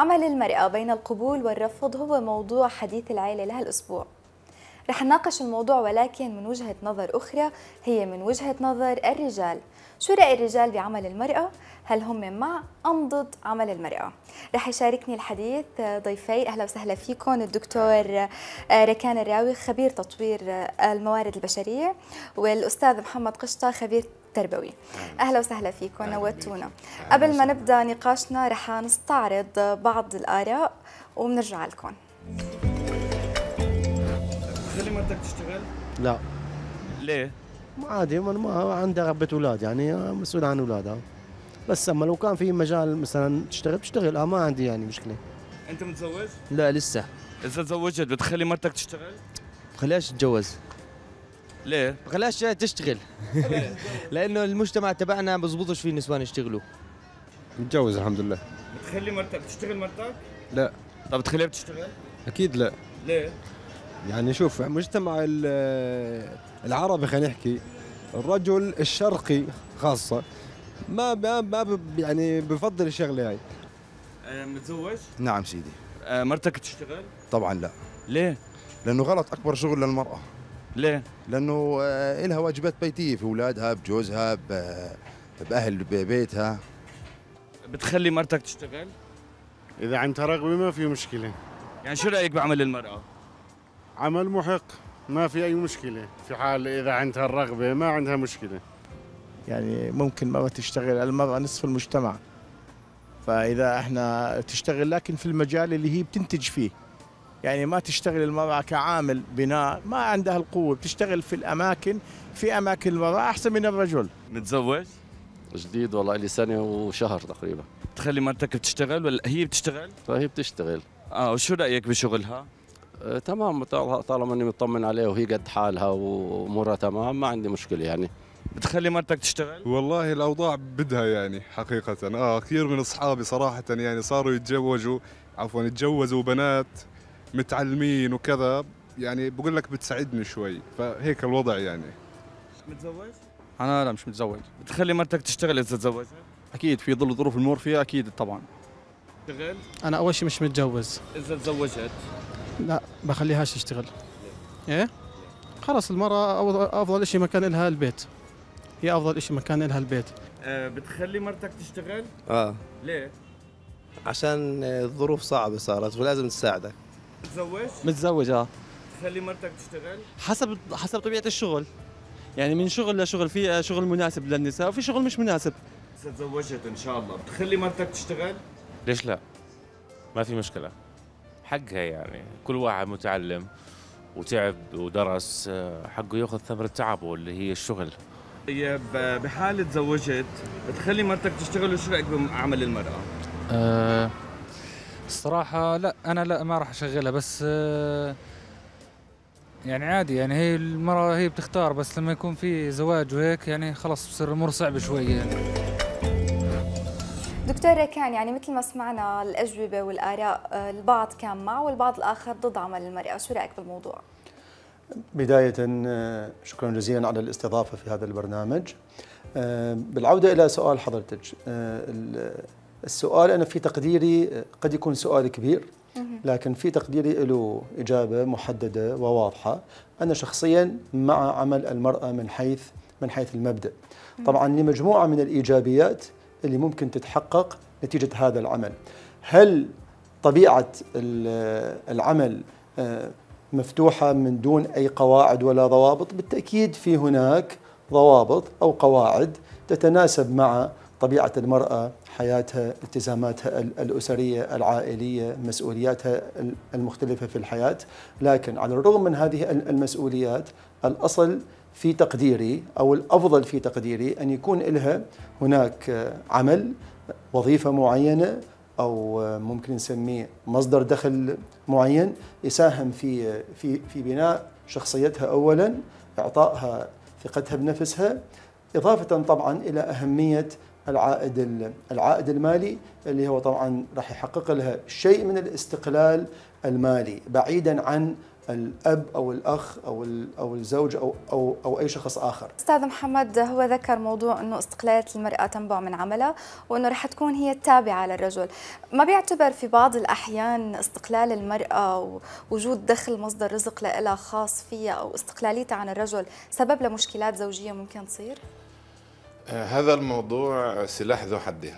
عمل المرأة بين القبول والرفض هو موضوع حديث العائلة لهالأسبوع رح نناقش الموضوع ولكن من وجهة نظر أخرى هي من وجهة نظر الرجال شو رأي الرجال بعمل المرأة؟ هل هم مع أم ضد عمل المرأة؟ رح يشاركني الحديث ضيفي أهلا وسهلا فيكم الدكتور ركان الراوي خبير تطوير الموارد البشرية والأستاذ محمد قشطة خبير تربوي نعم. اهلا وسهلا فيكم نورتونا قبل ما نبدا نقاشنا رح نستعرض بعض الاراء وبنرجع لكم خلي مرتك تشتغل؟ لا ليه؟ عادي ما عندها ربة اولاد يعني مسؤول عن اولادها بس اما لو كان في مجال مثلا تشتغل تشتغل اه ما عندي يعني مشكله انت متزوج؟ لا لسه اذا تزوجت بتخلي مرتك تشتغل؟ بخليهاش تتجوز ليه؟ بخلاش تشتغل لانه المجتمع تبعنا بزبطش فيه النسوان يشتغلوا متجوز الحمد لله بتخلي مرتك بتشتغل مرتك؟ لا طب بتخليها بتشتغل؟ اكيد لا ليه؟ يعني شوف مجتمع العربي خلينا نحكي الرجل الشرقي خاصه ما ما, ما يعني بفضل الشغله هاي آه، متزوج؟ نعم سيدي آه، مرتك تشتغل؟ طبعا لا ليه؟ لانه غلط اكبر شغل للمراه ليه؟ لانه آه، لها واجبات بيتيه في اولادها بجوزها باهل بيتها بتخلي مرتك تشتغل؟ اذا عندها رغبه ما في مشكله يعني شو رايك بعمل المراه؟ عمل محق ما في اي مشكله في حال اذا عندها الرغبه ما عندها مشكله يعني ممكن ما تشتغل المرأة نصف المجتمع فإذا احنا تشتغل لكن في المجال اللي هي بتنتج فيه يعني ما تشتغل المرأة كعامل بناء ما عندها القوة بتشتغل في الأماكن في أماكن المرأة أحسن من الرجل متزوج؟ جديد والله لي سنة وشهر تقريبا تخلي مرتك بتشتغل ولا هي بتشتغل؟ هي بتشتغل اه وشو رأيك بشغلها؟ آه تمام طالما اني مطمن عليها وهي قد حالها وامورها تمام ما عندي مشكله يعني بتخلي مرتك تشتغل؟ والله الاوضاع بدها يعني حقيقه اه كثير من اصحابي صراحه يعني صاروا يتزوجوا عفوا يتجوزوا بنات متعلمين وكذا يعني بقول لك بتساعدني شوي فهيك الوضع يعني متزوج؟ انا لا مش متزوج بتخلي مرتك تشتغل اذا تزوج اكيد في ظل الظروف فيها اكيد طبعا تشتغل؟ انا اول شيء مش متجوز اذا تزوجت لا بخليهاش تشتغل ايه؟ خلاص المرأة أفضل شيء مكان لها البيت هي أفضل شيء مكان لها البيت أه بتخلي مرتك تشتغل؟ اه ليه؟ عشان الظروف صعبة صارت ولازم تساعدك متزوج؟ متزوج اه تخلي مرتك تشتغل؟ حسب حسب طبيعة الشغل يعني من شغل لشغل في آه، شغل مناسب للنساء وفي شغل مش مناسب إذا تزوجت إن شاء الله بتخلي مرتك تشتغل؟ ليش لا؟ ما في مشكلة حقها يعني كل واحد متعلم وتعب ودرس آه، حقه ياخذ ثمرة تعبه اللي هي الشغل طيب آه، بحال تزوجت بتخلي مرتك تشتغل وش رأيك بعمل المرأة؟ أه الصراحة لا أنا لا ما راح أشغلها بس آه، يعني عادي يعني هي المرأة هي بتختار بس لما يكون في زواج وهيك يعني خلاص بصير الأمور صعبة شوية يعني دكتور ركان يعني مثل ما سمعنا الأجوبة والآراء آه، البعض كان مع والبعض الآخر ضد عمل المرأة شو رأيك بالموضوع؟ بداية آه، شكرا جزيلا على الاستضافة في هذا البرنامج بالعودة إلى سؤال حضرتك السؤال أنا في تقديري قد يكون سؤال كبير لكن في تقديري له إجابة محددة وواضحة أنا شخصيا مع عمل المرأة من حيث من حيث المبدأ طبعا لمجموعة من الإيجابيات اللي ممكن تتحقق نتيجة هذا العمل هل طبيعة العمل آه، مفتوحة من دون أي قواعد ولا ضوابط بالتأكيد في هناك ضوابط أو قواعد تتناسب مع طبيعة المرأة حياتها التزاماتها الأسرية العائلية مسؤولياتها المختلفة في الحياة لكن على الرغم من هذه المسؤوليات الأصل في تقديري أو الأفضل في تقديري أن يكون لها هناك عمل وظيفة معينة او ممكن نسميه مصدر دخل معين يساهم في في في بناء شخصيتها اولا اعطائها ثقتها بنفسها اضافه طبعا الى اهميه العائد العائد المالي اللي هو طبعا راح يحقق لها شيء من الاستقلال المالي بعيدا عن الاب او الاخ او او الزوج او او او اي شخص اخر. استاذ محمد هو ذكر موضوع انه استقلاليه المراه تنبع من عملها وانه رح تكون هي التابعه للرجل، ما بيعتبر في بعض الاحيان استقلال المراه ووجود دخل مصدر رزق لها خاص فيها او استقلاليتها عن الرجل سبب لمشكلات زوجيه ممكن تصير؟ آه، هذا الموضوع سلاح ذو حدين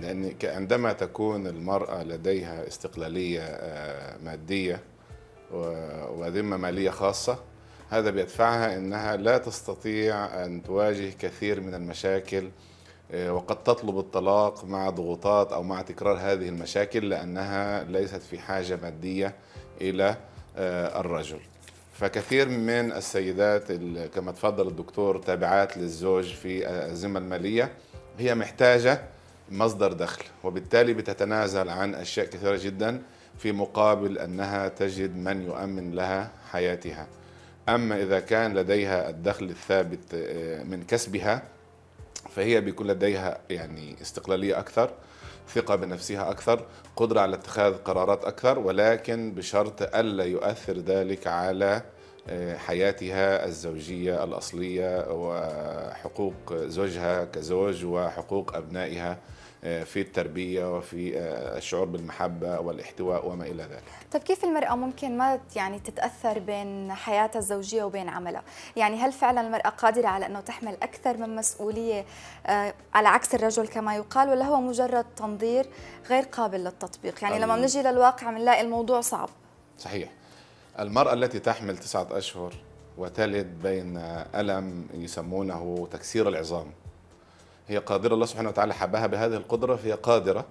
لأن عندما تكون المرأة لديها استقلالية آه، مادية وذمة مالية خاصة هذا بيدفعها أنها لا تستطيع أن تواجه كثير من المشاكل آه، وقد تطلب الطلاق مع ضغوطات أو مع تكرار هذه المشاكل لأنها ليست في حاجة مادية إلى الرجل فكثير من السيدات كما تفضل الدكتور تابعات للزوج في الأزمة المالية هي محتاجة مصدر دخل وبالتالي بتتنازل عن أشياء كثيرة جدا في مقابل أنها تجد من يؤمن لها حياتها أما إذا كان لديها الدخل الثابت آه، من كسبها فهي بيكون لديها يعني استقلالية أكثر ثقة بنفسها أكثر قدرة على اتخاذ قرارات أكثر ولكن بشرط ألا يؤثر ذلك على آه، حياتها الزوجية الأصلية وحقوق زوجها كزوج وحقوق أبنائها آه، في التربيه وفي آه، الشعور بالمحبه والاحتواء وما الى ذلك. طيب كيف المراه ممكن ما يعني تتاثر بين حياتها الزوجيه وبين عملها؟ يعني هل فعلا المراه قادره على انه تحمل اكثر من مسؤوليه آه، على عكس الرجل كما يقال ولا هو مجرد تنظير غير قابل للتطبيق؟ يعني لما بنجي للواقع بنلاقي الموضوع صعب. صحيح. المراه التي تحمل تسعه اشهر وتلد بين الم يسمونه تكسير العظام. هي قادرة الله سبحانه وتعالى حبها بهذه القدرة فهي قادرة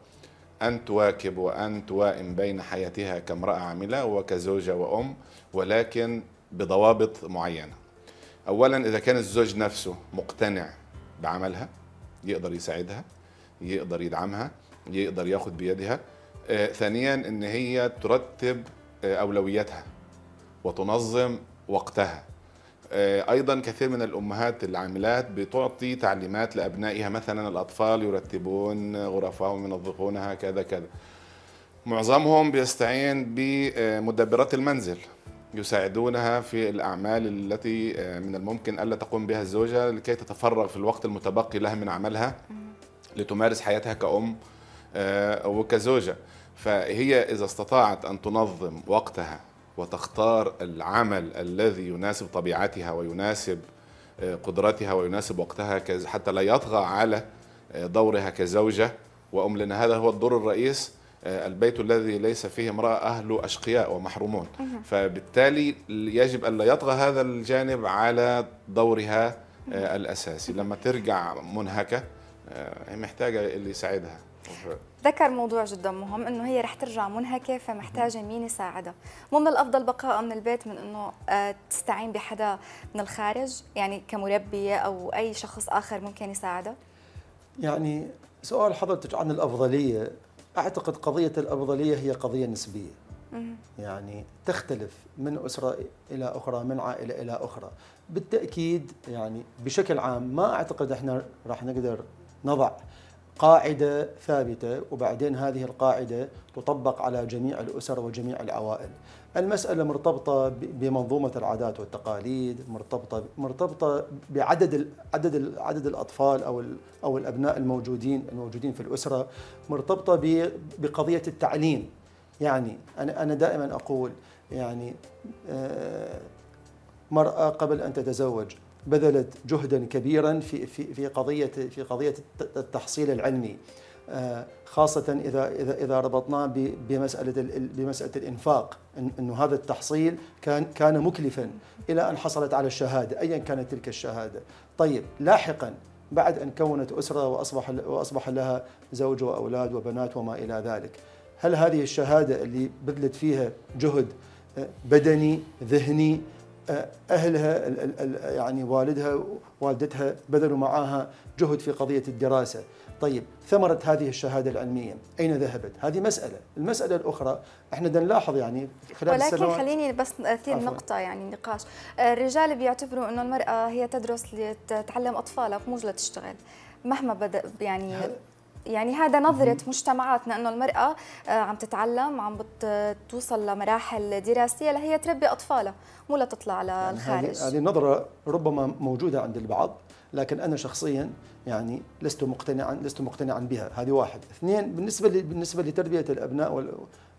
أن تواكب وأن توائم بين حياتها كامرأة عاملة وكزوجة وأم ولكن بضوابط معينة أولا إذا كان الزوج نفسه مقتنع بعملها يقدر يساعدها يقدر يدعمها يقدر ياخد بيدها آه، ثانيا ان هي ترتب آه، اولوياتها وتنظم وقتها آه، ايضا كثير من الامهات العاملات بتعطي تعليمات لابنائها مثلا الاطفال يرتبون غرفهم ينظفونها كذا كذا معظمهم بيستعين بمدبرات المنزل يساعدونها في الاعمال التي آه، من الممكن الا تقوم بها الزوجه لكي تتفرغ في الوقت المتبقي لها من عملها لتمارس حياتها كأم آه، وكزوجه فهي اذا استطاعت ان تنظم وقتها وتختار العمل الذي يناسب طبيعتها ويناسب آه، قدرتها ويناسب وقتها حتى لا يطغى على آه، دورها كزوجة وأم لأن هذا هو الدور الرئيس آه، البيت الذي ليس فيه امرأة أهله أشقياء ومحرومون فبالتالي يجب أن لا يطغى هذا الجانب على دورها الأساسي لما ترجع منهكة هي محتاجة اللي يساعدها ذكر موضوع جدا مهم انه هي رح ترجع منهكه فمحتاجه مين يساعدها مو من الافضل بقائها من البيت من انه آه، تستعين بحدا من الخارج يعني كمربيه او اي شخص اخر ممكن يساعدها يعني سؤال حضرتك عن الافضليه اعتقد قضيه الافضليه هي قضيه نسبيه يعني تختلف من اسره الى اخرى من عائله الى اخرى بالتاكيد يعني بشكل عام ما اعتقد احنا راح نقدر نضع قاعدة ثابتة وبعدين هذه القاعدة تطبق على جميع الأسر وجميع العوائل المسألة مرتبطة بمنظومة العادات والتقاليد مرتبطة مرتبطة بعدد عدد عدد الأطفال أو أو الأبناء الموجودين الموجودين في الأسرة مرتبطة بقضية التعليم يعني أنا أنا دائما أقول يعني آه، مرأة قبل أن تتزوج بذلت جهدا كبيرا في في في قضيه في قضيه التحصيل العلمي آه، خاصة إذا إذا إذا ربطناه بمسألة بمسألة الإنفاق أنه هذا التحصيل كان كان مكلفا إلى أن حصلت على الشهادة أيا كانت تلك الشهادة طيب لاحقا بعد أن كونت أسرة وأصبح وأصبح لها زوج وأولاد وبنات وما إلى ذلك هل هذه الشهادة اللي بذلت فيها جهد آه، بدني ذهني اهلها يعني والدها والدتها بذلوا معاها جهد في قضيه الدراسه، طيب ثمره هذه الشهاده العلميه اين ذهبت؟ هذه مساله، المساله الاخرى احنا نلاحظ يعني خلال ولكن السنوات خليني بس اثير نقطه يعني نقاش، آه، الرجال بيعتبروا انه المراه هي تدرس لتعلم اطفالها مو لتشتغل، مهما بدا يعني يعني هذا نظرة مجتمعاتنا أنه المرأة آه، عم تتعلم عم بتوصل لمراحل دراسية لهي تربي أطفالها مو لتطلع يعني للخارج هذه النظرة ربما موجودة عند البعض لكن أنا شخصيا يعني لست مقتنعا لست مقتنعا بها هذه واحد اثنين بالنسبة بالنسبة لتربية الأبناء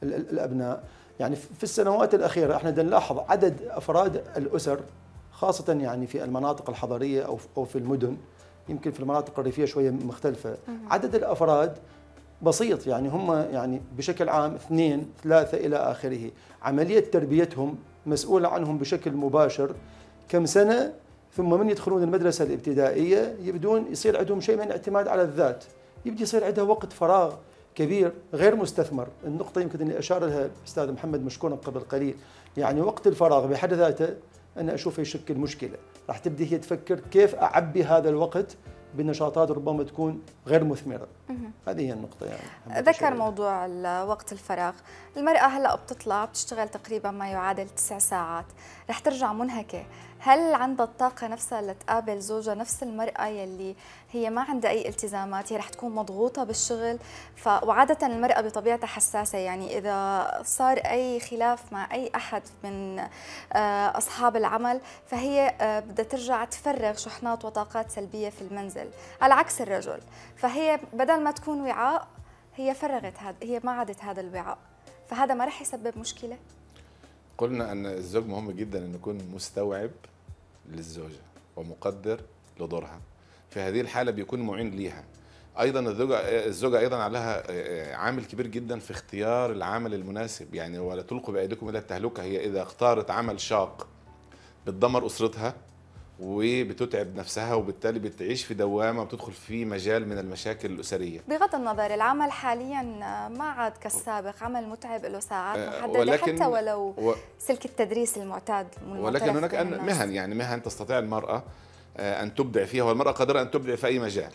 والأبناء يعني في السنوات الأخيرة احنا نلاحظ عدد أفراد الأسر خاصة يعني في المناطق الحضرية أو في المدن يمكن في المناطق الريفيه شويه مختلفه عدد الافراد بسيط يعني هم يعني بشكل عام اثنين ثلاثه الى اخره عمليه تربيتهم مسؤوله عنهم بشكل مباشر كم سنه ثم من يدخلون المدرسه الابتدائيه يبدون يصير عندهم شيء من الاعتماد على الذات يبدي يصير عندها وقت فراغ كبير غير مستثمر النقطة يمكن اللي أشار لها الأستاذ محمد مشكورا قبل قليل يعني وقت الفراغ بحد ذاته انا اشوفه يشكل مشكله راح تبدي هي تفكر كيف اعبي هذا الوقت بنشاطات ربما تكون غير مثمره هذه هي النقطه يعني ذكر يعني. موضوع وقت الفراغ المراه هلا بتطلع بتشتغل تقريبا ما يعادل تسع ساعات رح ترجع منهكه هل عندها الطاقه نفسها لتقابل زوجها نفس المراه يلي هي ما عندها اي التزامات هي رح تكون مضغوطه بالشغل ف وعاده المراه بطبيعتها حساسه يعني اذا صار اي خلاف مع اي احد من آه، اصحاب العمل فهي آه، بدها ترجع تفرغ شحنات وطاقات سلبيه في المنزل على عكس الرجل فهي بدل ما تكون وعاء هي فرغت هذا هي ما عادت هذا الوعاء فهذا ما رح يسبب مشكله قلنا ان الزوج مهم جدا ان يكون مستوعب للزوجه ومقدر لدورها في هذه الحاله بيكون معين ليها ايضا الزوجه الزوجه ايضا عليها آه، آه، عامل كبير جدا في اختيار العمل المناسب يعني ولا تلقوا بايديكم الى التهلكه هي اذا اختارت عمل شاق بتدمر اسرتها وبتتعب نفسها وبالتالي بتعيش في دوامه وبتدخل في مجال من المشاكل الاسريه بغض النظر العمل حاليا ما عاد كالسابق عمل متعب له ساعات أه، محدده ولكن حتى ولو و... سلك التدريس المعتاد ولكن هناك مهن يعني مهن تستطيع المراه أه، ان تبدع فيها والمراه قادره ان تبدع في اي مجال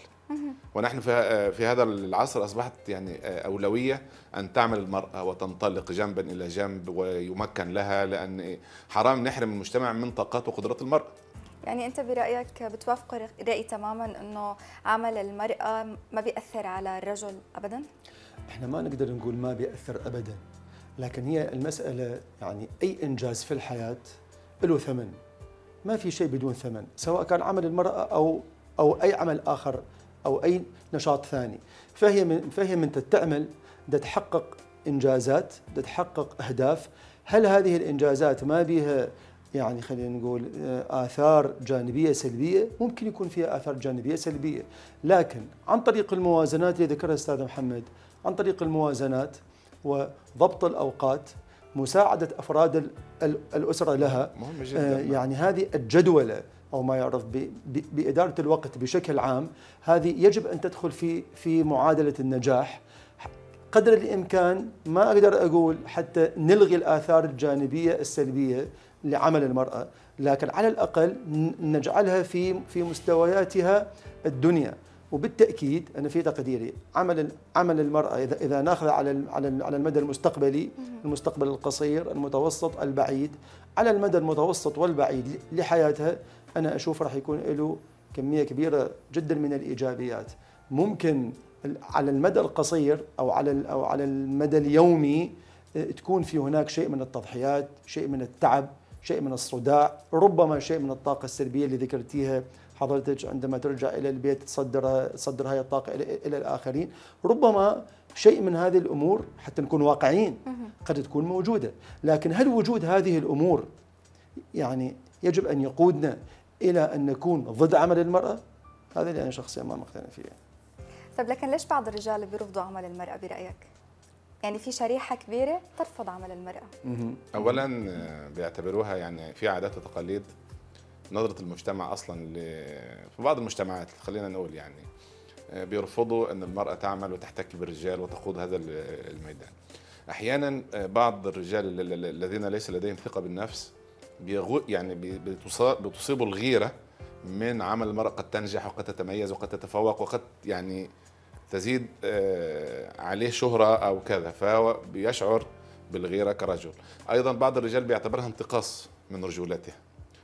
ونحن في أه، في هذا العصر اصبحت يعني اولويه ان تعمل المراه وتنطلق جنبا الى جنب ويمكن لها لان حرام نحرم المجتمع من طاقات وقدرات المراه يعني انت برايك بتوافق رايي تماما انه عمل المراه ما بياثر على الرجل ابدا احنا ما نقدر نقول ما بياثر ابدا لكن هي المساله يعني اي انجاز في الحياه له ثمن ما في شيء بدون ثمن سواء كان عمل المراه او او اي عمل اخر او اي نشاط ثاني فهي من فهي من تعمل تحقق انجازات تحقق اهداف هل هذه الانجازات ما بها يعني خلينا نقول آه، آثار جانبية سلبية ممكن يكون فيها آثار جانبية سلبية لكن عن طريق الموازنات اللي ذكرها أستاذ محمد عن طريق الموازنات وضبط الأوقات مساعدة أفراد الأسرة لها آه، يعني هذه الجدولة او ما يعرف باداره الوقت بشكل عام هذه يجب ان تدخل في في معادله النجاح قدر الامكان ما اقدر اقول حتى نلغي الاثار الجانبيه السلبيه لعمل المرأة لكن على الأقل نجعلها في في مستوياتها الدنيا وبالتاكيد انا في تقديري عمل عمل المراه اذا اذا ناخذ على على على المدى المستقبلي المستقبل القصير المتوسط البعيد على المدى المتوسط والبعيد لحياتها انا اشوف راح يكون له كميه كبيره جدا من الايجابيات ممكن على المدى القصير او على او على المدى اليومي آه، تكون في هناك شيء من التضحيات شيء من التعب شيء من الصداع ربما شيء من الطاقة السلبية اللي ذكرتيها حضرتك عندما ترجع إلى البيت تصدر تصدر هاي الطاقة إلى الآخرين ربما شيء من هذه الأمور حتى نكون واقعيين قد تكون موجودة لكن هل وجود هذه الأمور يعني يجب أن يقودنا إلى أن نكون ضد عمل المرأة هذا اللي أنا شخصيا ما مقتنع فيه طيب لكن ليش بعض الرجال بيرفضوا عمل المرأة برأيك؟ يعني في شريحه كبيره ترفض عمل المراه اولا آه، بيعتبروها يعني في عادات وتقاليد نظره المجتمع اصلا في بعض المجتمعات خلينا نقول يعني آه، بيرفضوا ان المراه تعمل وتحتك بالرجال وتخوض هذا الميدان احيانا آه، بعض الرجال الذين ليس لديهم ثقه بالنفس بيغو يعني بتصيبوا الغيره من عمل المرأة قد تنجح وقد تتميز وقد تتفوق وقد يعني تزيد آه، عليه شهرة أو كذا فهو بيشعر بالغيرة كرجل أيضا بعض الرجال بيعتبرها انتقاص من رجولته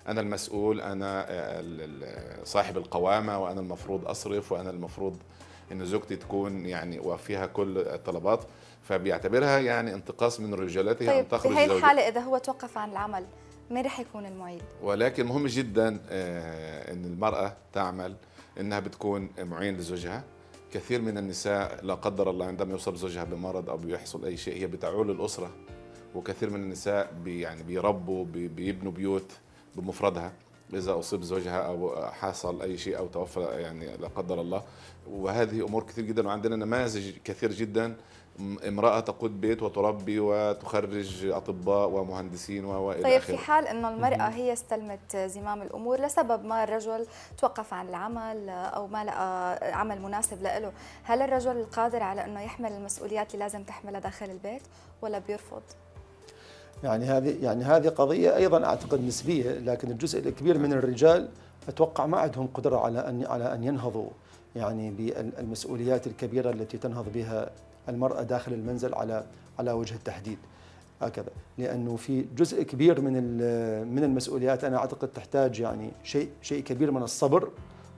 أنا المسؤول أنا آه، صاحب القوامة وأنا المفروض أصرف وأنا المفروض ان زوجتي تكون يعني وفيها كل الطلبات فبيعتبرها يعني انتقاص من رجولته طيب ان تخرج في هي الحاله اذا هو توقف عن العمل مين رح يكون المعيد؟ ولكن مهم جدا آه، ان المراه تعمل انها بتكون معين لزوجها كثير من النساء لا قدر الله عندما يصاب زوجها بمرض او بيحصل اي شيء هي بتعول الاسره وكثير من النساء بي يعني بيربوا بي بيبنوا بيوت بمفردها اذا اصيب زوجها او حصل اي شيء او توفى يعني لا قدر الله وهذه امور كثير جدا وعندنا نماذج كثير جدا امراه تقود بيت وتربي وتخرج اطباء ومهندسين و طيب آخر. في حال انه المراه هي استلمت زمام الامور لسبب ما الرجل توقف عن العمل او ما لقى عمل مناسب له هل الرجل قادر على انه يحمل المسؤوليات اللي لازم تحملها داخل البيت ولا بيرفض يعني هذه يعني هذه قضيه ايضا اعتقد نسبيه لكن الجزء الكبير من الرجال اتوقع ما عندهم قدره على ان على ان ينهضوا يعني بالمسؤوليات الكبيرة التي تنهض بها المرأة داخل المنزل على على وجه التحديد هكذا لأنه في جزء كبير من من المسؤوليات أنا أعتقد تحتاج يعني شيء شيء كبير من الصبر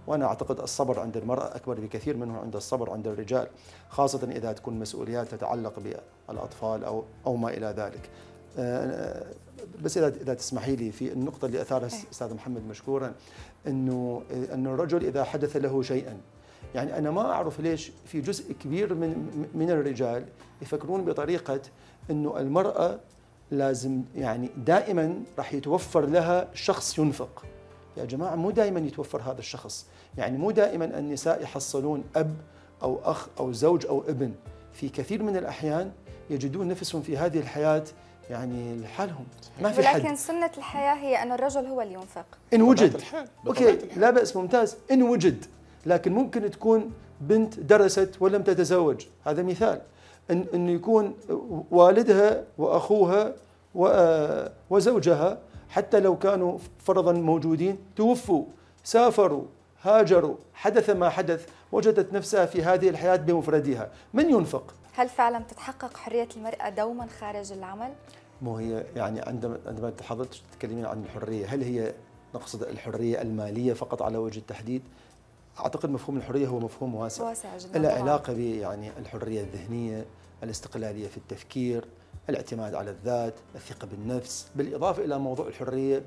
وأنا أعتقد الصبر عند المرأة أكبر بكثير منه عند الصبر عند الرجال خاصة إذا تكون مسؤوليات تتعلق بالأطفال أو أو ما إلى ذلك آه، بس اذا اذا تسمحي لي في النقطه اللي اثارها استاذ محمد مشكورا انه انه الرجل اذا حدث له شيئا يعني أنا ما أعرف ليش في جزء كبير من من الرجال يفكرون بطريقة أنه المرأة لازم يعني دائما راح يتوفر لها شخص ينفق يا جماعة مو دائما يتوفر هذا الشخص يعني مو دائما النساء يحصلون أب أو أخ أو زوج أو ابن في كثير من الأحيان يجدون نفسهم في هذه الحياة يعني لحالهم ما في حد ولكن سنة الحياة هي أن الرجل هو اللي ينفق إن وجد أوكي لا بأس ممتاز إن وجد لكن ممكن تكون بنت درست ولم تتزوج هذا مثال أن, أن يكون والدها وأخوها آه، وزوجها حتى لو كانوا فرضا موجودين توفوا سافروا هاجروا حدث ما حدث وجدت نفسها في هذه الحياة بمفردها من ينفق؟ هل فعلا تتحقق حرية المرأة دوما خارج العمل؟ مو هي يعني عندما عندما تحضرت تتكلمين عن الحريه، هل هي نقصد الحريه الماليه فقط على وجه التحديد؟ اعتقد مفهوم الحريه هو مفهوم واسع واسع جدا له علاقه ب يعني الحريه الذهنيه، الاستقلاليه في التفكير، الاعتماد على الذات، الثقه بالنفس، بالاضافه الى موضوع الحريه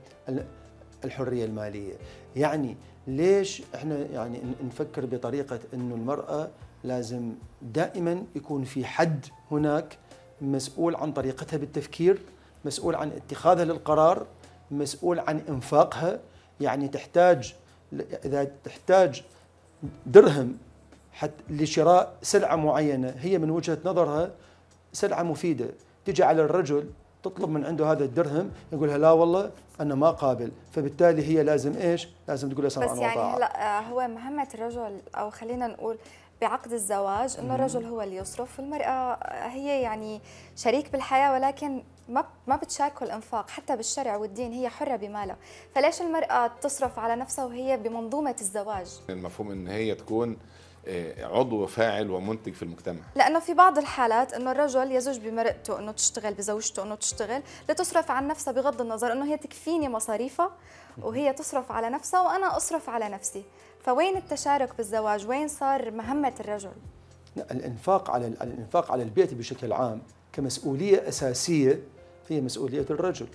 الحريه الماليه، يعني ليش احنا يعني نفكر بطريقه انه المراه لازم دائما يكون في حد هناك مسؤول عن طريقتها بالتفكير، مسؤول عن اتخاذها للقرار، مسؤول عن انفاقها، يعني تحتاج إذا تحتاج درهم حتى لشراء سلعة معينة هي من وجهة نظرها سلعة مفيدة تجي على الرجل تطلب من عنده هذا الدرهم يقولها لا والله انا ما قابل فبالتالي هي لازم ايش لازم تقول له سمعا بس يعني هلا آه، هو مهمه الرجل او خلينا نقول بعقد الزواج انه الرجل هو اللي يصرف والمراه هي يعني شريك بالحياه ولكن ما ما بتشاركه الانفاق حتى بالشرع والدين هي حره بمالها فليش المراه تصرف على نفسها وهي بمنظومه الزواج المفهوم ان هي تكون آه، عضو فاعل ومنتج في المجتمع لانه في بعض الحالات انه الرجل يزوج بمرأته انه تشتغل بزوجته انه تشتغل لتصرف عن نفسها بغض النظر انه هي تكفيني مصاريفها وهي تصرف على نفسها وانا اصرف على نفسي فوين التشارك بالزواج وين صار مهمة الرجل الانفاق على الانفاق على البيت بشكل عام كمسؤولية أساسية هي مسؤولية الرجل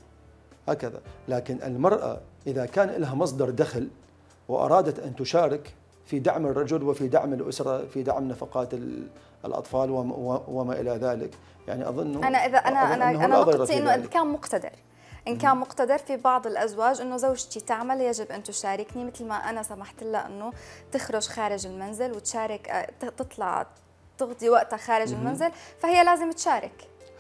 هكذا لكن المرأة إذا كان لها مصدر دخل وأرادت أن تشارك في دعم الرجل وفي دعم الأسرة في دعم نفقات الأطفال وما إلى ذلك يعني أظن أنا إذا أنا أنا أنا نقطتي أنه كان مقتدر إن كان مقتدر في بعض الأزواج إنه زوجتي تعمل يجب أن تشاركني مثل ما أنا سمحت لها إنه تخرج خارج المنزل وتشارك آه، تطلع تقضي وقتها خارج المنزل فهي لازم تشارك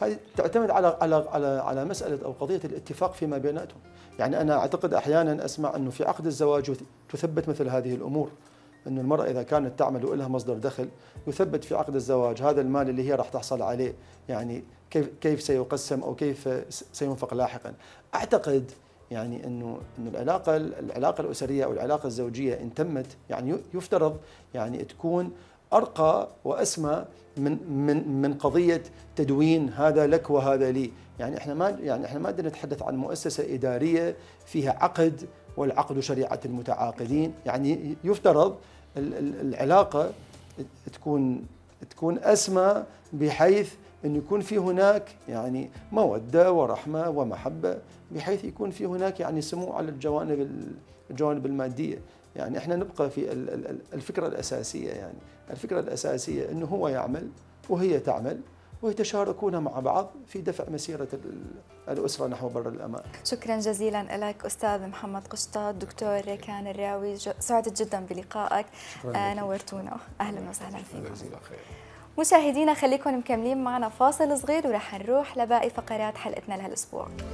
هذه تعتمد على على على على مساله او قضيه الاتفاق فيما بيناتهم، يعني انا اعتقد احيانا اسمع انه في عقد الزواج تثبت مثل هذه الامور، أن المرأة إذا كانت تعمل ولها مصدر دخل يثبت في عقد الزواج هذا المال اللي هي راح تحصل عليه يعني كيف كيف سيقسم أو كيف سينفق لاحقا أعتقد يعني انه انه العلاقه العلاقه الاسريه او العلاقه الزوجيه ان تمت يعني يفترض يعني تكون ارقى واسمى من من من قضيه تدوين هذا لك وهذا لي، يعني احنا ما يعني احنا ما نتحدث عن مؤسسه اداريه فيها عقد والعقد شريعة المتعاقدين يعني يفترض العلاقة تكون تكون أسمى بحيث أن يكون في هناك يعني مودة ورحمة ومحبة بحيث يكون في هناك يعني سمو على الجوانب الجوانب المادية يعني احنا نبقى في الفكرة الأساسية يعني الفكرة الأساسية أنه هو يعمل وهي تعمل ويتشاركون مع بعض في دفع مسيرة الأسرة نحو بر الأمان شكرا جزيلا لك أستاذ محمد قشطاط دكتور ريكان الراوي سعدت جدا بلقائك آه، نورتونا أهلا وسهلا فيك مشاهدينا خليكم مكملين معنا فاصل صغير ورح نروح لباقي فقرات حلقتنا لهالأسبوع